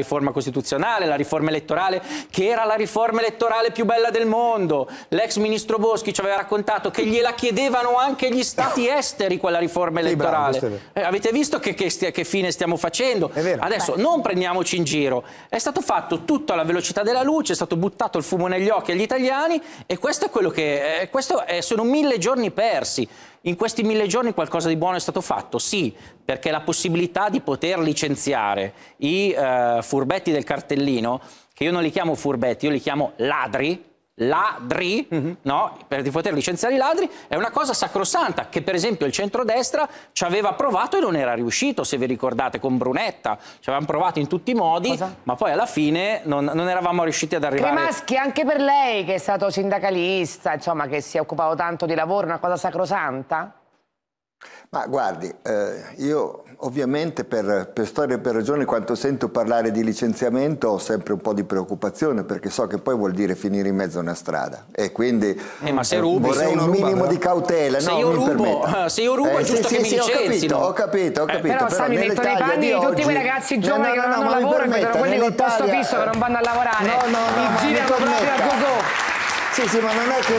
riforma costituzionale, la riforma elettorale, che era la riforma elettorale più bella del mondo. L'ex ministro Boschi ci aveva raccontato che gliela chiedevano anche gli stati esteri quella riforma elettorale. Bravo, eh, avete visto che, che, stia, che, fine stiamo facendo? Adesso Beh. non prendiamoci in giro. È stato fatto tutto alla velocità della luce, è stato buttato il fumo negli occhi agli italiani e questo è quello che... Eh, questo è, sono mille giorni persi. In questi mille giorni qualcosa di buono è stato fatto? Sì, perché la possibilità di poter licenziare i eh, furbetti del cartellino, che io non li chiamo furbetti, io li chiamo ladri, ladri, mhm. no? per poter licenziare i ladri, è una cosa sacrosanta che per esempio il centrodestra ci aveva provato e non era riuscito, se vi ricordate, con Brunetta, ci avevamo provato in tutti i modi, cosa? ma poi alla fine non, non, eravamo riusciti ad arrivare. Cremaschi, anche per lei che è stato sindacalista, insomma che si è occupato tanto di lavoro, è una cosa sacrosanta? Ma guardi, eh, io ovviamente per, per storia e per ragione quando sento parlare di licenziamento ho sempre un po' di preoccupazione perché so che poi vuol dire finire in mezzo a una strada e quindi eh, ma se eh, rubi, vorrei se un ruba, minimo però. di cautela. Se, no, io rubo, eh, se io rubo eh, è giusto sì, che sì, mi licenzino. Ho capito, ho capito. Eh, ho capito però, però, però mi metto nei panni di tutti quei ragazzi giovani no, no, che non, non lavorano, permetta, quelli col posto fisso che non vanno a lavorare. No, no, no, mi girano proprio a go Sì, sì, ma non è che